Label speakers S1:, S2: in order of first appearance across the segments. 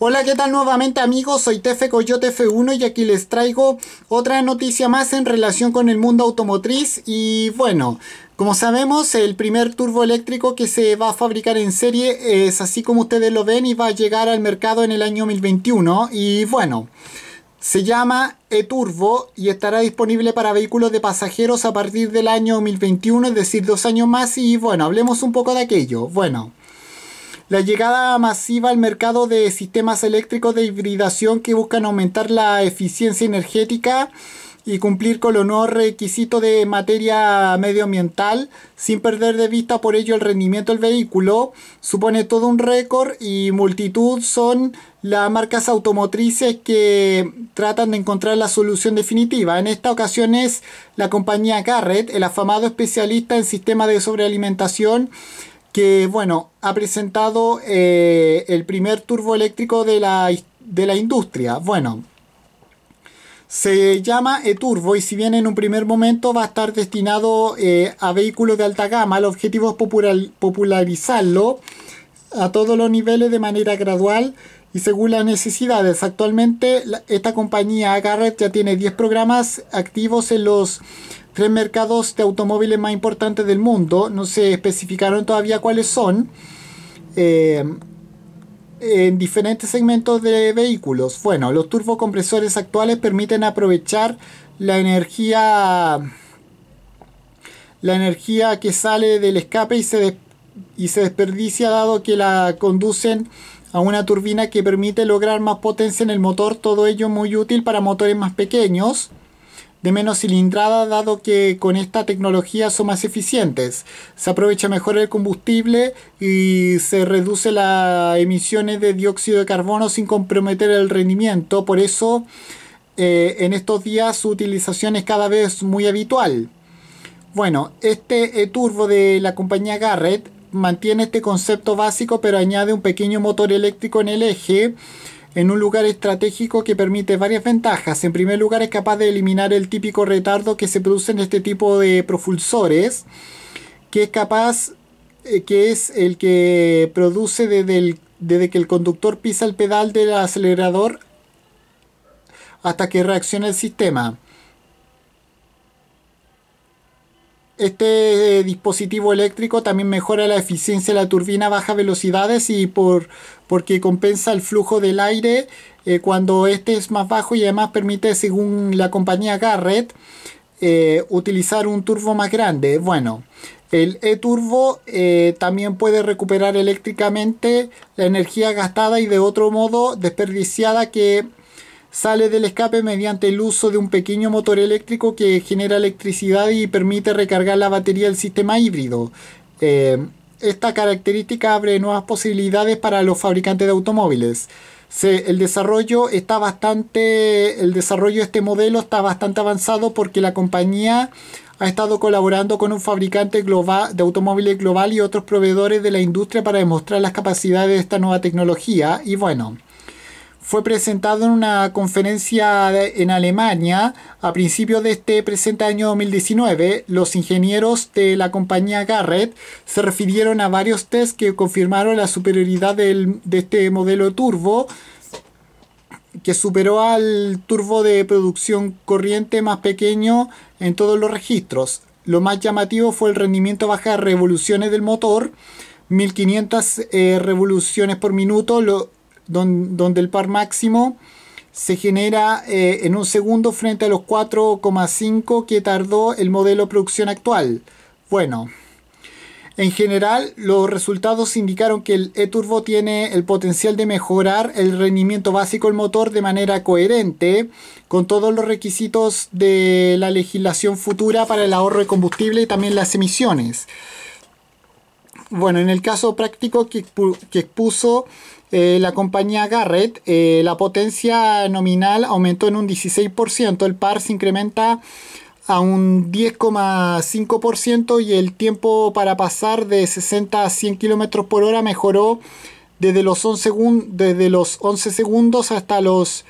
S1: Hola, ¿qué tal nuevamente amigos? Soy Tefe Coyote F1 y aquí les traigo otra noticia más en relación con el mundo automotriz y bueno, como sabemos, el primer turbo eléctrico que se va a fabricar en serie es así como ustedes lo ven y va a llegar al mercado en el año 2021 y bueno... Se llama e-Turbo y estará disponible para vehículos de pasajeros a partir del año 2021, es decir, dos años más. Y bueno, hablemos un poco de aquello. Bueno, la llegada masiva al mercado de sistemas eléctricos de hibridación que buscan aumentar la eficiencia energética y cumplir con los nuevos requisitos de materia medioambiental sin perder de vista por ello el rendimiento del vehículo supone todo un récord y multitud son las marcas automotrices que tratan de encontrar la solución definitiva. En esta ocasión es la compañía Garrett, el afamado especialista en sistemas de sobrealimentación que bueno, ha presentado eh, el primer turbo eléctrico de la, de la industria. Bueno, se llama e-turbo y si bien en un primer momento va a estar destinado eh, a vehículos de alta gama, el objetivo es popularizarlo a todos los niveles de manera gradual y según las necesidades. Actualmente esta compañía Garrett ya tiene 10 programas activos en los tres mercados de automóviles más importantes del mundo. No se especificaron todavía cuáles son. Eh, en diferentes segmentos de vehículos. Bueno, los turbocompresores actuales permiten aprovechar la energía la energía que sale del escape y se, y se desperdicia dado que la conducen a una turbina que permite lograr más potencia en el motor, todo ello muy útil para motores más pequeños de menos cilindrada dado que con esta tecnología son más eficientes. Se aprovecha mejor el combustible y se reduce las emisiones de dióxido de carbono sin comprometer el rendimiento. Por eso eh, en estos días su utilización es cada vez muy habitual. Bueno, este e turbo de la compañía Garrett mantiene este concepto básico pero añade un pequeño motor eléctrico en el eje en un lugar estratégico que permite varias ventajas. En primer lugar es capaz de eliminar el típico retardo que se produce en este tipo de propulsores, que es capaz, eh, que es el que produce desde que el conductor pisa el pedal del acelerador hasta que reacciona el sistema. este eh, dispositivo eléctrico también mejora la eficiencia de la turbina a bajas velocidades y por, porque compensa el flujo del aire eh, cuando este es más bajo y además permite, según la compañía Garrett, eh, utilizar un turbo más grande. Bueno, el e-turbo también puede recuperar eléctricamente la energía gastada y de otro modo desperdiciada que sale del escape mediante el uso de un pequeño motor eléctrico que genera electricidad y permite recargar la batería del sistema híbrido. Eh, esta característica abre nuevas posibilidades para los fabricantes de automóviles. el desarrollo está bastante. El desarrollo de este modelo está bastante avanzado porque la compañía ha estado colaborando con un fabricante global, de automóviles global y otros proveedores de la industria para demostrar las capacidades de esta nueva tecnología. Y bueno, fue presentado en una conferencia en Alemania a principios de este presente año 2019. Los ingenieros de la compañía Garrett se refirieron a varios test que confirmaron la superioridad de este modelo turbo que superó al turbo de producción corriente más pequeño en todos los registros. Lo más llamativo fue el rendimiento baja de revoluciones del motor, 1500 eh, revoluciones por minuto, lo, donde el par máximo se genera eh, en un segundo frente a los 4,5 que tardó el modelo de producción actual. Bueno, en general los resultados indicaron que el e-turbo tiene el potencial de mejorar el rendimiento básico del motor de manera coherente con todos los requisitos de la legislación futura para el ahorro de combustible y también las emisiones. Bueno, en el caso práctico que, expuso eh, la compañía Garrett, eh, la potencia nominal aumentó en un 16%, el par se incrementa a un 10,5% y el tiempo para pasar de 60 a 100 km por hora mejoró desde los 11, segundos hasta los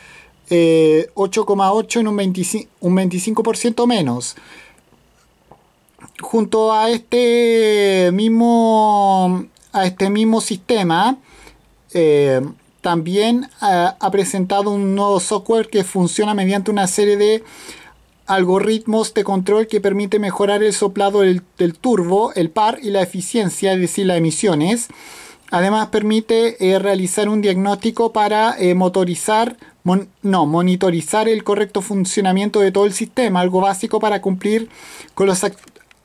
S1: 8,8 eh, en un 25%, menos. Junto a este mismo este sistema, eh, también eh, ha, presentado un nuevo software que funciona mediante una serie de algoritmos de control que permite mejorar el soplado del, turbo, el par y la eficiencia, es decir, las emisiones. Además permite eh, realizar un diagnóstico para motorizar, no, monitorizar el correcto funcionamiento de todo el sistema, algo básico para cumplir con los,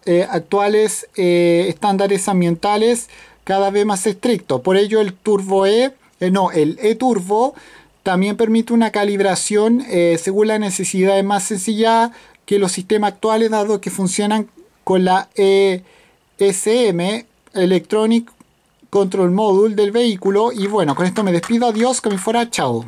S1: eh, actuales eh, estándares ambientales cada vez más estrictos. Por ello el Turbo E, eh, no, el E-Turbo también permite una calibración según la necesidad más sencilla que los sistemas actuales, dado que funcionan con la ESM, Electronic Control Module del vehículo. Y bueno, con esto me despido. Adiós, que me fuera. Chao.